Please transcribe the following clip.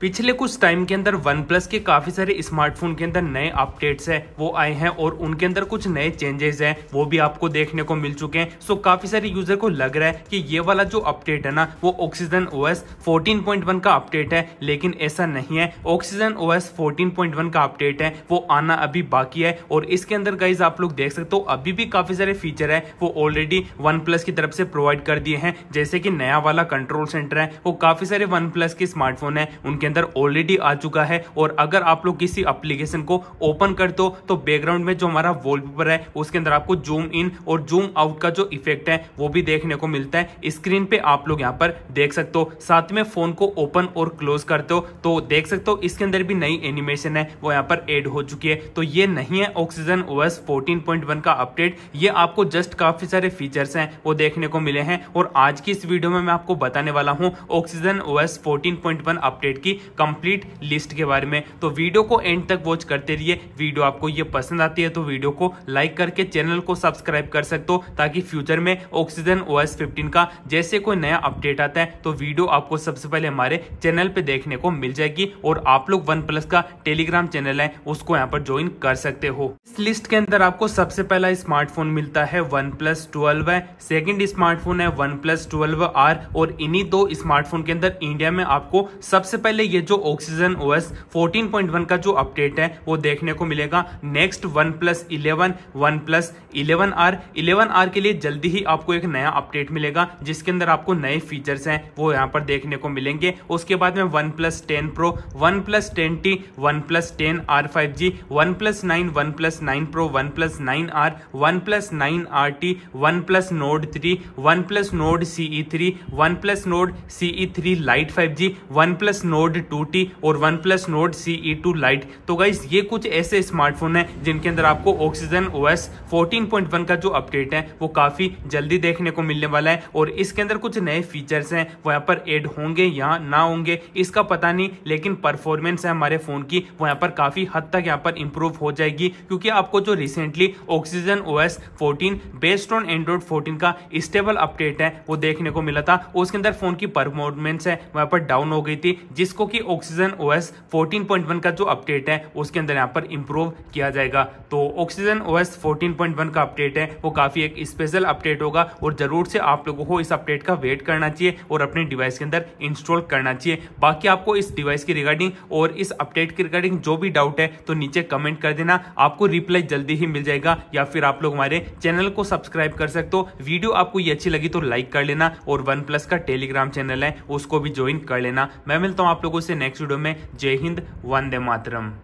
पिछले कुछ टाइम के अंदर वन प्लस के काफ़ी सारे स्मार्टफोन के अंदर नए अपडेट्स हैं वो आए हैं और उनके अंदर कुछ नए चेंजेस हैं वो भी आपको देखने को मिल चुके हैं सो काफ़ी सारे यूज़र को लग रहा है कि ये वाला जो अपडेट है ना वो ऑक्सीजन ओएस 14.1 का अपडेट है लेकिन ऐसा नहीं है ऑक्सीजन ओ एस का अपडेट है वो आना अभी बाकी है और इसके अंदर गाइज आप लोग देख सकते हो अभी भी काफ़ी सारे फीचर है वो ऑलरेडी वन प्लस की तरफ से प्रोवाइड कर दिए हैं जैसे कि नया वाला कंट्रोल सेंटर है वो काफ़ी सारे वन प्लस के स्मार्टफोन है उनके के अंदर ऑलरेडी आ चुका है और अगर आप लोग किसी अप्लीकेशन को ओपन कर दो तो बैकग्राउंड में जो हमारा वॉलपेपर है उसके अंदर आपको जूम इन और जूम आउट का जो इफेक्ट है वो भी देखने को मिलता है स्क्रीन पे आप लोग यहाँ पर देख सकते हो साथ में फोन को ओपन और क्लोज करते हो तो देख सकते हो इसके अंदर भी नई एनिमेशन है वो यहाँ पर एड हो चुकी है तो ये नहीं है ऑक्सीजन ओएस 14.1 का अपडेट ये आपको जस्ट काफी सारे फीचर्स हैं वो देखने को मिले हैं और आज की इस वीडियो में मैं आपको बताने वाला हूँ ऑक्सीजन ओएस 14.1 अपडेट की कंप्लीट लिस्ट के बारे में तो वीडियो को एंड तक वॉच करते रहिए वीडियो आपको ये पसंद आती है तो वीडियो को लाइक करके चैनल को सब्सक्राइब कर सकते हो ताकि फ्यूचर में ऑक्सीजन ओ एस का जैसे कोई नया अपडेट आता है तो वीडियो आपको सबसे पहले हमारे चैनल पर देखने को मिल जाएगी और आप लोग वन का टेलीग्राम चैनल है उसको यहाँ पर ज्वाइन कर सकते हो इस लिस्ट के अंदर आपको सबसे पहला स्मार्टफोन मिलता है वन प्लस ट्वेल्व है सेकेंड स्मार्टफोन है वन प्लस ट्वेल्व आर और इन्हीं दो स्मार्टफोन के अंदर इंडिया में आपको सबसे पहले ये जो ऑक्सीजन ओएस 14.1 का जो अपडेट है वो देखने को मिलेगा next one plus eleven one plus eleven R eleven R के लिए जल्दी ही आपको एक नया अपडेट मिलेगा जिसके अंदर आपको नए फीचर्स हैं वो यहाँ पर देखने को मिलेंगे उसके बाद में one plus ten pro one plus ten T one plus ten R five G one plus nine one plus nine pro one plus nine R one plus nine R T one plus Nord three one plus Nord C E three one plus Nord C E three lite five G one plus Nord Nord two और one plus Nord C E two lite तो guys ये कुछ ऐसे smartphone है जिनके अंदर आपको oxygen O S का जो अपडेट है वो काफी जल्दी देखने को मिलने वाला है और इसके अंदर कुछ नए फीचर्स हैं वो यहाँ पर एड होंगे या ना होंगे इसका पता नहीं लेकिन परफॉर्मेंस है हमारे फोन की वो यहाँ पर काफी हद तक यहाँ पर इंप्रूव हो जाएगी क्योंकि आपको जो recently oxygen O S fourteen based on Android fourteen का स्टेबल अपडेट है वो देखने को मिला था उसके अंदर फोन की परफॉर्मेंस है वहां पर डाउन हो गई थी जिसको कि ऑक्सीजन ओ 14.1 का जो अपडेट है उसके अंदर यहाँ पर इम्प्रूव किया जाएगा तो ऑक्सीजन ओ 14.1 का अपडेट है वो काफ़ी एक स्पेशल अपडेट होगा और ज़रूर से आप लोगों को इस अपडेट का वेट करना चाहिए और अपने डिवाइस के अंदर इंस्टॉल करना चाहिए बाकी आपको इस डिवाइस की रिगार्डिंग और इस अपडेट की रिगार्डिंग जो भी डाउट है तो नीचे कमेंट कर देना आपको रिप्लाई जल्दी ही मिल जाएगा या फिर आप लोग हमारे चैनल को सब्सक्राइब कर सकते हो वीडियो आपको ये अच्छी लगी तो लाइक कर लेना और वन प्लस का टेलीग्राम चैनल है उसको भी ज्वाइन कर लेना मैं मिलता हूँ आप लोगों लोगों से नेक्स्ट वीडियो में जय हिंद वंदे मातरम